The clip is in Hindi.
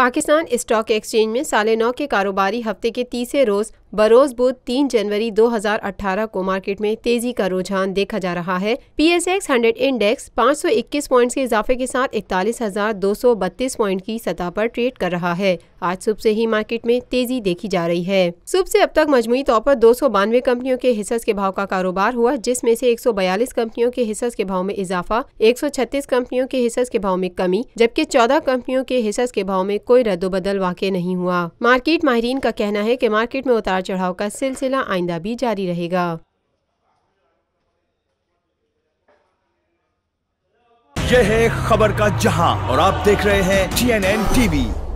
पाकिस्तान स्टॉक एक्सचेंज में साले नौ के कारोबारी हफ्ते के तीसरे रोज बरोज बुध तीन जनवरी 2018 को मार्केट में तेजी का रुझान देखा जा रहा है P S X hundred index 521 points के इजाफे के साथ इकतालीस हजार दो सौ बत्तीस पॉइंट की सतह पर ट्रेड कर रहा है आज सुबह से ही मार्केट में तेजी देखी जा रही है सुबह से अब तक मजमुई तौर पर दो सौ बानवे कंपनियों के हिस्स के भाव का कारोबार हुआ जिसमें से 142 कंपनियों के हिस्स के भाव में इजाफा 136 कंपनियों के हिस्स के भाव में कमी जबकि 14 कंपनियों के हिस्स के भाव में कोई रद्दोबदल वाक़ नहीं हुआ मार्केट माहरीन का कहना है की मार्केट में उतार उतार चढ़ाव का सिलसिला आइंदा भी जारी रहेगा यह है खबर का जहां और आप देख रहे हैं टी एन टीवी